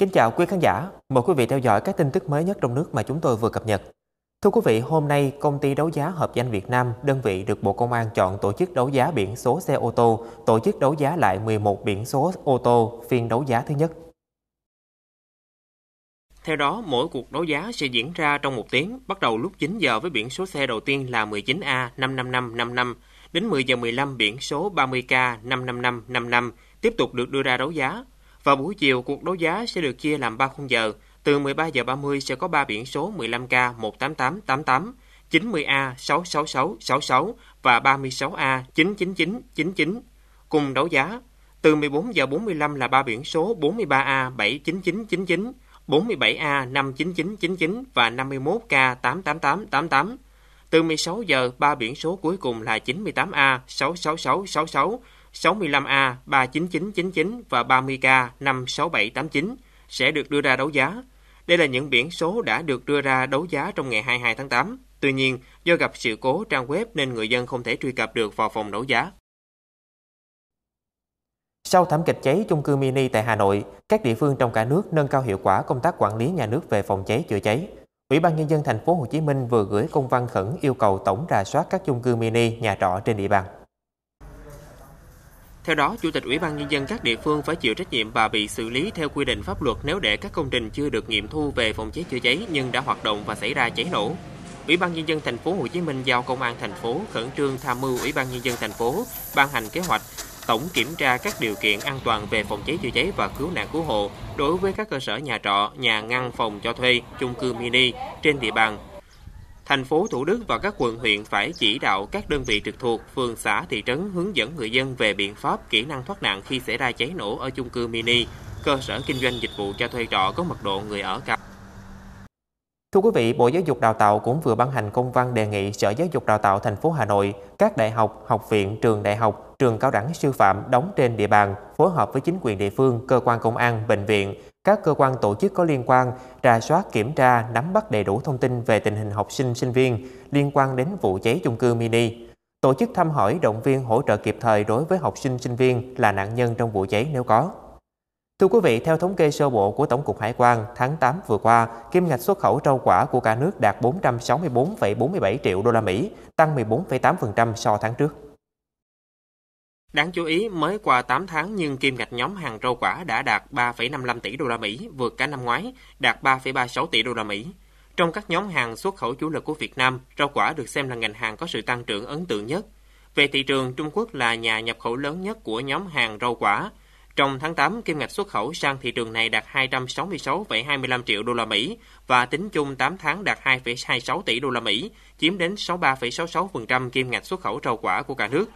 Kính chào quý khán giả, mời quý vị theo dõi các tin tức mới nhất trong nước mà chúng tôi vừa cập nhật. Thưa quý vị, hôm nay công ty đấu giá hợp danh Việt Nam, đơn vị được Bộ Công an chọn tổ chức đấu giá biển số xe ô tô, tổ chức đấu giá lại 11 biển số ô tô phiên đấu giá thứ nhất. Theo đó, mỗi cuộc đấu giá sẽ diễn ra trong một tiếng, bắt đầu lúc 9 giờ với biển số xe đầu tiên là 19A 55555, đến 10 giờ 15 biển số 30K 55555 tiếp tục được đưa ra đấu giá vào buổi chiều, cuộc đấu giá sẽ được chia làm 3 khung giờ. Từ 13 giờ 30 sẽ có 3 biển số 15K 18888, 90A 66666 và 36A 99999 cùng đấu giá. Từ 14 giờ 45 là 3 biển số 43A 79999, 47A 59999 và 51K 88888. Từ 16 giờ, 3 biển số cuối cùng là 98A 66666 65A 39999 và 30K 56789 sẽ được đưa ra đấu giá. Đây là những biển số đã được đưa ra đấu giá trong ngày 22 tháng 8. Tuy nhiên, do gặp sự cố trang web nên người dân không thể truy cập được vào phòng đấu giá. Sau thảm kịch cháy chung cư mini tại Hà Nội, các địa phương trong cả nước nâng cao hiệu quả công tác quản lý nhà nước về phòng cháy chữa cháy. Ủy ban nhân dân thành phố Hồ Chí Minh vừa gửi công văn khẩn yêu cầu tổng rà soát các chung cư mini, nhà trọ trên địa bàn. Theo đó, Chủ tịch Ủy ban Nhân dân các địa phương phải chịu trách nhiệm và bị xử lý theo quy định pháp luật nếu để các công trình chưa được nghiệm thu về phòng cháy chữa cháy nhưng đã hoạt động và xảy ra cháy nổ. Ủy ban Nhân dân thành phố Hồ Chí Minh giao Công an thành phố khẩn trương tham mưu Ủy ban Nhân dân thành phố ban hành kế hoạch tổng kiểm tra các điều kiện an toàn về phòng cháy chữa cháy và cứu nạn cứu hộ đối với các cơ sở nhà trọ, nhà ngăn phòng cho thuê, chung cư mini trên địa bàn thành phố Thủ Đức và các quận huyện phải chỉ đạo các đơn vị trực thuộc, phường xã, thị trấn hướng dẫn người dân về biện pháp kỹ năng thoát nạn khi xảy ra cháy nổ ở chung cư mini, cơ sở kinh doanh dịch vụ cho thuê trọ có mật độ người ở cao. Thưa quý vị, Bộ Giáo dục Đào tạo cũng vừa ban hành công văn đề nghị Sở Giáo dục Đào tạo thành phố Hà Nội, các đại học, học viện, trường đại học, trường cao đẳng sư phạm đóng trên địa bàn phối hợp với chính quyền địa phương, cơ quan công an, bệnh viện, các cơ quan tổ chức có liên quan ra soát kiểm tra, nắm bắt đầy đủ thông tin về tình hình học sinh sinh viên liên quan đến vụ cháy chung cư mini. Tổ chức thăm hỏi, động viên hỗ trợ kịp thời đối với học sinh sinh viên là nạn nhân trong vụ cháy nếu có. Thưa quý vị, theo thống kê sơ bộ của Tổng cục Hải quan, tháng 8 vừa qua, kim ngạch xuất khẩu rau quả của cả nước đạt 464,47 triệu đô la Mỹ, tăng 14,8% so tháng trước. Đáng chú ý, mới qua 8 tháng nhưng kim ngạch nhóm hàng rau quả đã đạt 3,55 tỷ đô la Mỹ, vượt cả năm ngoái, đạt 3,36 tỷ đô la Mỹ. Trong các nhóm hàng xuất khẩu chủ lực của Việt Nam, rau quả được xem là ngành hàng có sự tăng trưởng ấn tượng nhất. Về thị trường, Trung Quốc là nhà nhập khẩu lớn nhất của nhóm hàng rau quả, trong tháng 8, kim ngạch xuất khẩu sang thị trường này đạt 266,25 triệu đô la Mỹ và tính chung 8 tháng đạt 2,26 tỷ đô la Mỹ, chiếm đến 63,66% kim ngạch xuất khẩu rau quả của cả nước.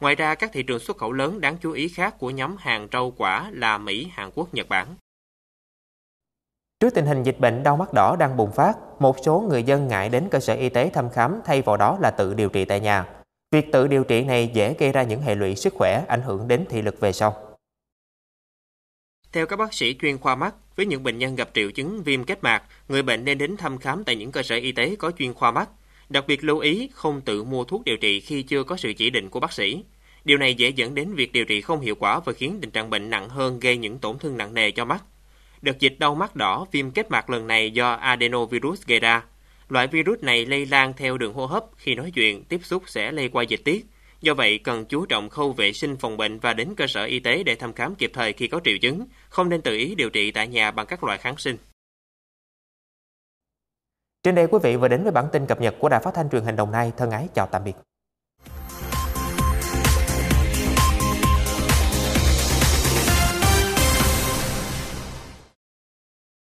Ngoài ra, các thị trường xuất khẩu lớn đáng chú ý khác của nhóm hàng rau quả là Mỹ, Hàn Quốc, Nhật Bản. Trước tình hình dịch bệnh đau mắt đỏ đang bùng phát, một số người dân ngại đến cơ sở y tế thăm khám thay vào đó là tự điều trị tại nhà. Việc tự điều trị này dễ gây ra những hệ lụy sức khỏe ảnh hưởng đến thị lực về sau. Theo các bác sĩ chuyên khoa mắt, với những bệnh nhân gặp triệu chứng viêm kết mạc, người bệnh nên đến thăm khám tại những cơ sở y tế có chuyên khoa mắt. Đặc biệt lưu ý không tự mua thuốc điều trị khi chưa có sự chỉ định của bác sĩ. Điều này dễ dẫn đến việc điều trị không hiệu quả và khiến tình trạng bệnh nặng hơn gây những tổn thương nặng nề cho mắt. Đợt dịch đau mắt đỏ viêm kết mạc lần này do adenovirus gây ra. Loại virus này lây lan theo đường hô hấp, khi nói chuyện, tiếp xúc sẽ lây qua dịch tiết – Do vậy, cần chú trọng khâu vệ sinh phòng bệnh và đến cơ sở y tế để thăm khám kịp thời khi có triệu chứng, không nên tự ý điều trị tại nhà bằng các loại kháng sinh. Trên đây quý vị vừa đến với bản tin cập nhật của Đài Phát thanh truyền hình Đồng Nai. Thân ái chào tạm biệt.